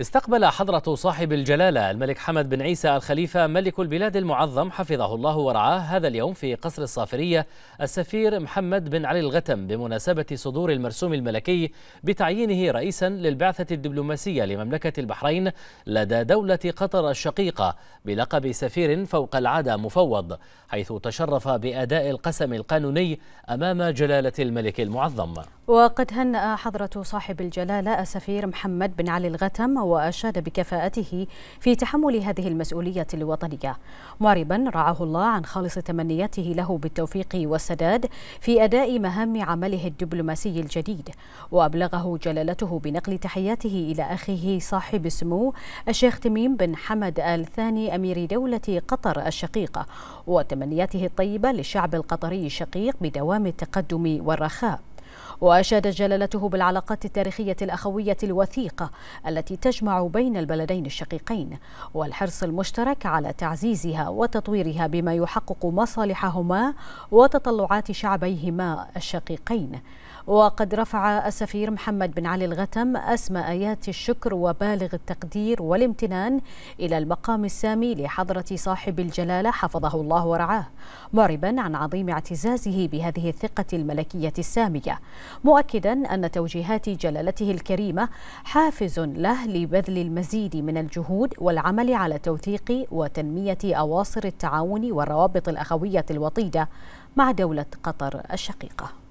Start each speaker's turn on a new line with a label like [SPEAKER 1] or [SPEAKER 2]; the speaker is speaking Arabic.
[SPEAKER 1] استقبل حضرة صاحب الجلالة الملك حمد بن عيسى الخليفة ملك البلاد المعظم حفظه الله ورعاه هذا اليوم في قصر الصافرية السفير محمد بن علي الغتم بمناسبة صدور المرسوم الملكي بتعيينه رئيسا للبعثة الدبلوماسية لمملكة البحرين لدى دولة قطر الشقيقة بلقب سفير فوق العادة مفوض حيث تشرف بأداء القسم القانوني أمام جلالة الملك المعظم
[SPEAKER 2] وقد هنأ حضرة صاحب الجلالة السفير محمد بن علي الغتم وأشاد بكفاءته في تحمل هذه المسؤولية الوطنية معربا رعاه الله عن خالص تمنياته له بالتوفيق والسداد في أداء مهام عمله الدبلوماسي الجديد وأبلغه جلالته بنقل تحياته إلى أخيه صاحب السمو الشيخ تميم بن حمد آل ثاني أمير دولة قطر الشقيقة وتمنياته الطيبة للشعب القطري الشقيق بدوام التقدم والرخاء وأشادت جلالته بالعلاقات التاريخية الأخوية الوثيقة التي تجمع بين البلدين الشقيقين والحرص المشترك على تعزيزها وتطويرها بما يحقق مصالحهما وتطلعات شعبيهما الشقيقين وقد رفع السفير محمد بن علي الغتم أسمى آيات الشكر وبالغ التقدير والامتنان إلى المقام السامي لحضرة صاحب الجلالة حفظه الله ورعاه معربا عن عظيم اعتزازه بهذه الثقة الملكية السامية مؤكدا أن توجيهات جلالته الكريمة حافز له لبذل المزيد من الجهود والعمل على توثيق وتنمية أواصر التعاون والروابط الأخوية الوطيدة مع دولة قطر
[SPEAKER 1] الشقيقة